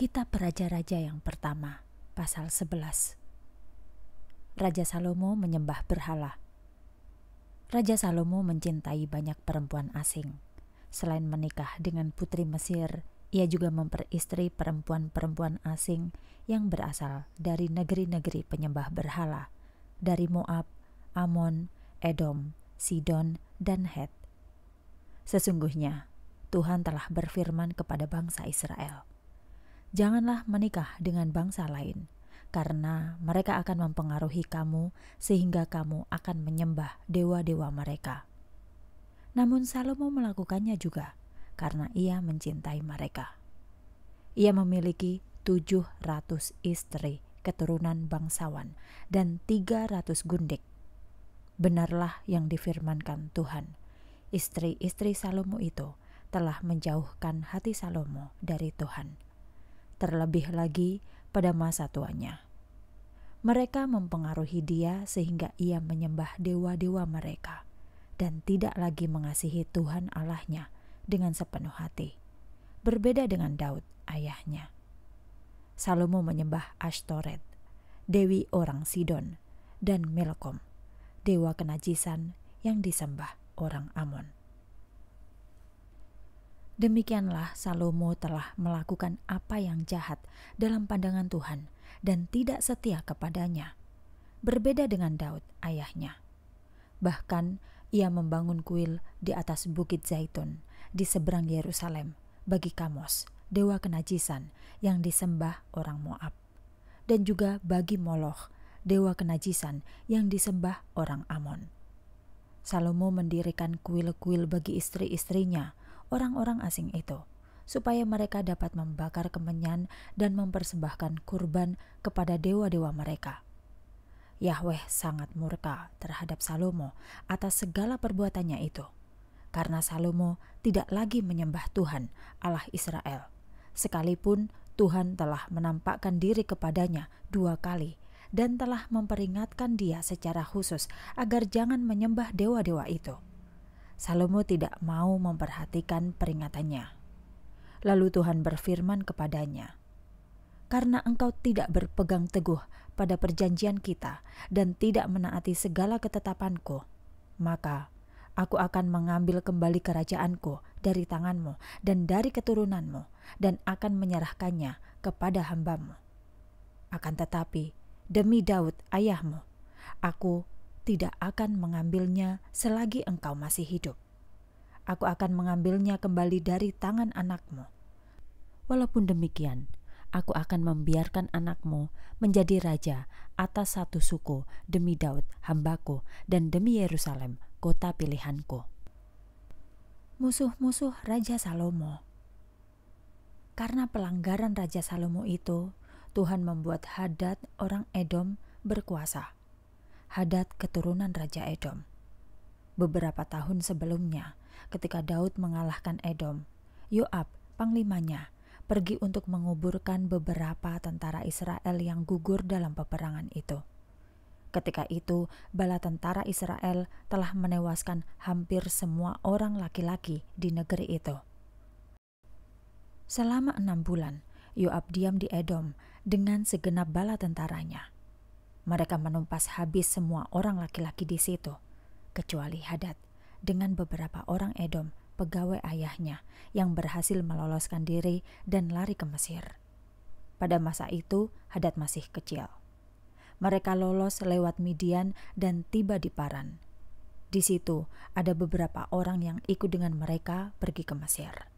Kitab Raja-Raja yang pertama, pasal 11. Raja Salomo menyembah berhala. Raja Salomo mencintai banyak perempuan asing. Selain menikah dengan putri Mesir, ia juga memperistri perempuan-perempuan asing yang berasal dari negeri-negeri penyembah berhala, dari Moab, Amon, Edom, Sidon, dan Het. Sesungguhnya, Tuhan telah berfirman kepada bangsa Israel – janganlah menikah dengan bangsa lain, karena mereka akan mempengaruhi kamu sehingga kamu akan menyembah dewa-dewa mereka. Namun Salomo melakukannya juga karena ia mencintai mereka. Ia memiliki 700 istri keturunan bangsawan dan 300 gundik. Benarlah yang difirmankan Tuhan. Istri-istri Salomo itu telah menjauhkan hati Salomo dari Tuhan terlebih lagi pada masa tuanya. Mereka mempengaruhi dia sehingga ia menyembah dewa-dewa mereka dan tidak lagi mengasihi Tuhan Allahnya dengan sepenuh hati. Berbeda dengan Daud, ayahnya. Salomo menyembah Ashtoret, dewi orang Sidon, dan Melkom, dewa kenajisan yang disembah orang Amon. Demikianlah Salomo telah melakukan apa yang jahat dalam pandangan Tuhan dan tidak setia kepadanya. Berbeda dengan Daud, ayahnya. Bahkan ia membangun kuil di atas Bukit Zaitun di seberang Yerusalem bagi Kamos, dewa kenajisan yang disembah orang Moab, dan juga bagi Moloch, dewa kenajisan yang disembah orang Amon. Salomo mendirikan kuil-kuil bagi istri-istrinya orang-orang asing itu, supaya mereka dapat membakar kemenyan dan mempersembahkan kurban kepada dewa-dewa mereka. Yahweh sangat murka terhadap Salomo atas segala perbuatannya itu, karena Salomo tidak lagi menyembah Tuhan Allah Israel, sekalipun Tuhan telah menampakkan diri kepadanya dua kali dan telah memperingatkan dia secara khusus agar jangan menyembah dewa-dewa itu. Salomo tidak mau memperhatikan peringatannya. Lalu Tuhan berfirman kepadanya, "Karena engkau tidak berpegang teguh pada perjanjian kita dan tidak menaati segala ketetapanku, maka aku akan mengambil kembali kerajaanku dari tanganmu dan dari keturunanmu dan akan menyerahkannya kepada hambamu. Akan tetapi, demi Daud ayahmu, aku tidak akan mengambilnya selagi engkau masih hidup. Aku akan mengambilnya kembali dari tangan anakmu. Walaupun demikian, aku akan membiarkan anakmu menjadi raja atas satu suku demi Daud hambaku dan demi Yerusalem kota pilihanku. Musuh-musuh Raja Salomo Karena pelanggaran Raja Salomo itu, Tuhan membuat Hadad orang Edom berkuasa Hadad keturunan Raja Edom. Beberapa tahun sebelumnya, ketika Daud mengalahkan Edom, Yoab, panglimanya, pergi untuk menguburkan beberapa tentara Israel yang gugur dalam peperangan itu. Ketika itu, bala tentara Israel telah menewaskan hampir semua orang laki-laki di negeri itu. Selama enam bulan, Yoab diam di Edom dengan segenap bala tentaranya. Mereka menumpas habis semua orang laki-laki di situ, kecuali Hadad dengan beberapa orang Edom, pegawai ayahnya, yang berhasil meloloskan diri dan lari ke Mesir. Pada masa itu, Hadad masih kecil. Mereka lolos lewat Midian dan tiba di Paran. Di situ ada beberapa orang yang ikut dengan mereka pergi ke Mesir.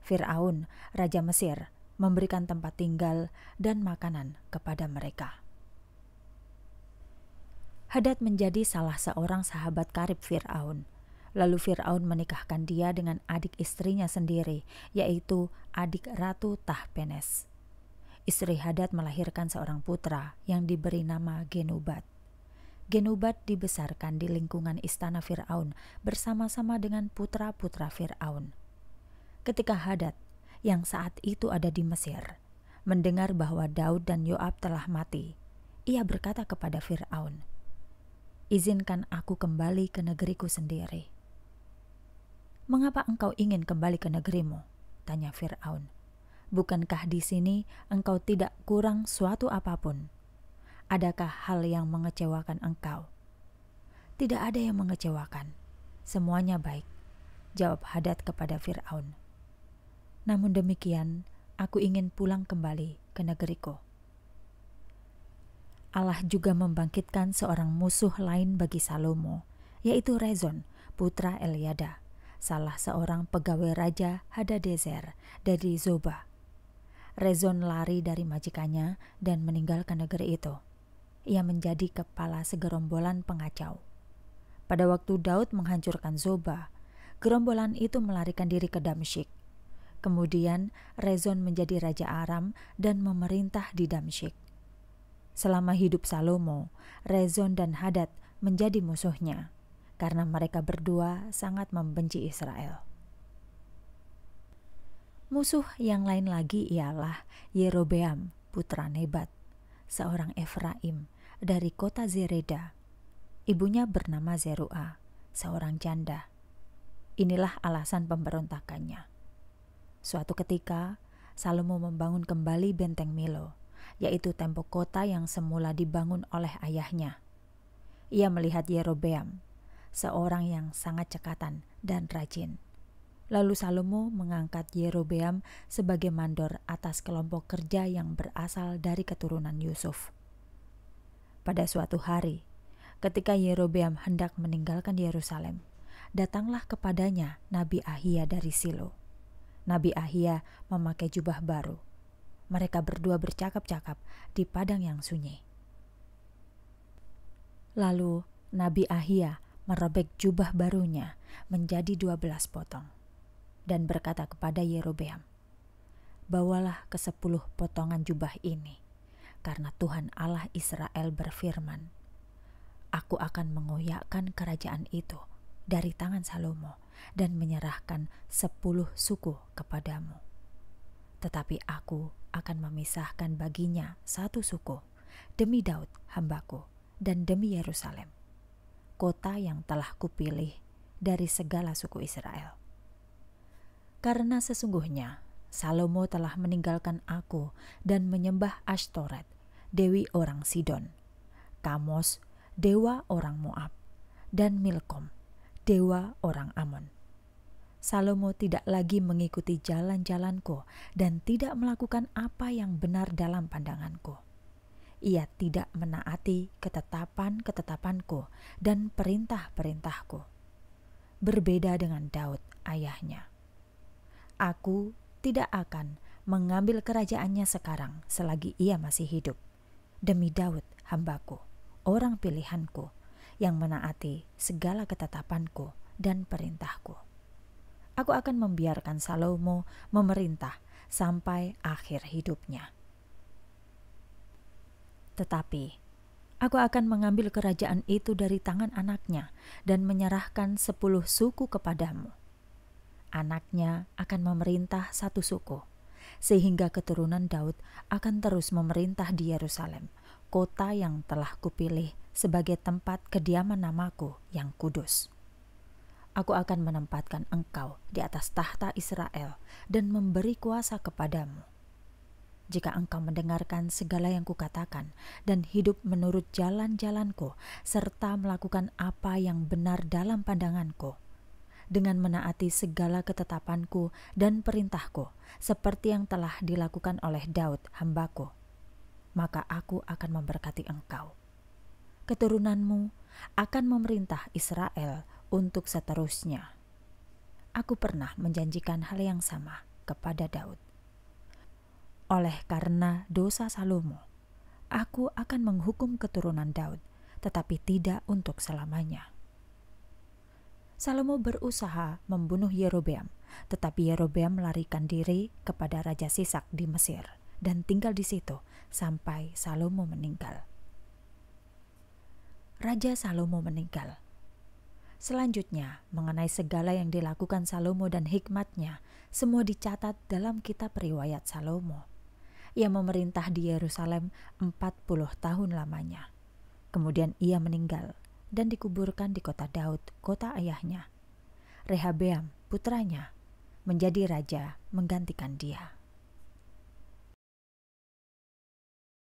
Firaun, raja Mesir, memberikan tempat tinggal dan makanan kepada mereka. Hadad menjadi salah seorang sahabat karib Fir'aun. Lalu Fir'aun menikahkan dia dengan adik istrinya sendiri, yaitu adik Ratu Tahpenes. Istri Hadad melahirkan seorang putra yang diberi nama Genubat. Genubat dibesarkan di lingkungan istana Fir'aun bersama-sama dengan putra-putra Fir'aun. Ketika Hadad, yang saat itu ada di Mesir, mendengar bahwa Daud dan Yoab telah mati, ia berkata kepada Fir'aun, izinkan aku kembali ke negeriku sendiri. Mengapa engkau ingin kembali ke negerimu? Tanya Fir'aun. Bukankah di sini engkau tidak kurang suatu apapun? Adakah hal yang mengecewakan engkau? Tidak ada yang mengecewakan. Semuanya baik. Jawab Hadad kepada Fir'aun. Namun demikian, aku ingin pulang kembali ke negeriku. Allah juga membangkitkan seorang musuh lain bagi Salomo, yaitu Rezon, putra Eliada, salah seorang pegawai raja Hadadezer dari Zoba. Rezon lari dari majikannya dan meninggalkan negeri itu. Ia menjadi kepala segerombolan pengacau. Pada waktu Daud menghancurkan Zoba, gerombolan itu melarikan diri ke Damsyik. Kemudian Rezon menjadi raja Aram dan memerintah di Damsyik. Selama hidup Salomo, Rezon dan Hadad menjadi musuhnya karena mereka berdua sangat membenci Israel. Musuh yang lain lagi ialah Yerobeam, putra Nebat, seorang Efraim dari kota Zereda. Ibunya bernama Zerua, seorang janda. Inilah alasan pemberontakannya. Suatu ketika, Salomo membangun kembali benteng Milo yaitu tembok kota yang semula dibangun oleh ayahnya. Ia melihat Yerobeam, seorang yang sangat cekatan dan rajin. Lalu Salomo mengangkat Yerobeam sebagai mandor atas kelompok kerja yang berasal dari keturunan Yusuf. Pada suatu hari, ketika Yerobeam hendak meninggalkan Yerusalem, datanglah kepadanya Nabi Ahia dari Silo. Nabi Ahia memakai jubah baru mereka berdua bercakap-cakap di padang yang sunyi. Lalu Nabi Ahia merobek jubah barunya menjadi dua belas potong dan berkata kepada Yerobeam, Bawalah ke sepuluh potongan jubah ini, karena Tuhan Allah Israel berfirman, Aku akan mengoyakkan kerajaan itu dari tangan Salomo dan menyerahkan sepuluh suku kepadamu tetapi aku akan memisahkan baginya satu suku, demi Daud hambaku, dan demi Yerusalem, kota yang telah kupilih dari segala suku Israel. Karena sesungguhnya Salomo telah meninggalkan aku dan menyembah Ashtoret, dewi orang Sidon, Kamos, dewa orang Moab, dan Milkom, dewa orang Amon. Salomo tidak lagi mengikuti jalan-jalanku dan tidak melakukan apa yang benar dalam pandanganku. Ia tidak menaati ketetapan-ketetapanku dan perintah-perintahku. Berbeda dengan Daud, ayahnya, aku tidak akan mengambil kerajaannya sekarang selagi ia masih hidup. Demi Daud, hambaku, orang pilihanku, yang menaati segala ketetapanku dan perintahku aku akan membiarkan Salomo memerintah sampai akhir hidupnya. Tetapi aku akan mengambil kerajaan itu dari tangan anaknya dan menyerahkan sepuluh suku kepadamu. Anaknya akan memerintah satu suku, sehingga keturunan Daud akan terus memerintah di Yerusalem, kota yang telah kupilih sebagai tempat kediaman namaku yang kudus. Aku akan menempatkan engkau di atas tahta Israel dan memberi kuasa kepadamu. Jika engkau mendengarkan segala yang kukatakan dan hidup menurut jalan-jalanku serta melakukan apa yang benar dalam pandanganku, dengan menaati segala ketetapanku dan perintahku, seperti yang telah dilakukan oleh Daud hambaku, maka aku akan memberkati engkau. Keturunanmu akan memerintah Israel untuk seterusnya. Aku pernah menjanjikan hal yang sama kepada Daud. Oleh karena dosa Salomo, aku akan menghukum keturunan Daud, tetapi tidak untuk selamanya. Salomo berusaha membunuh Yerobeam, tetapi Yerobeam melarikan diri kepada Raja Sisak di Mesir dan tinggal di situ sampai Salomo meninggal. Raja Salomo meninggal Selanjutnya, mengenai segala yang dilakukan Salomo dan hikmatnya, semua dicatat dalam kitab riwayat Salomo. Ia memerintah di Yerusalem 40 tahun lamanya. Kemudian ia meninggal dan dikuburkan di kota Daud, kota ayahnya. Rehabeam, putranya, menjadi raja menggantikan dia.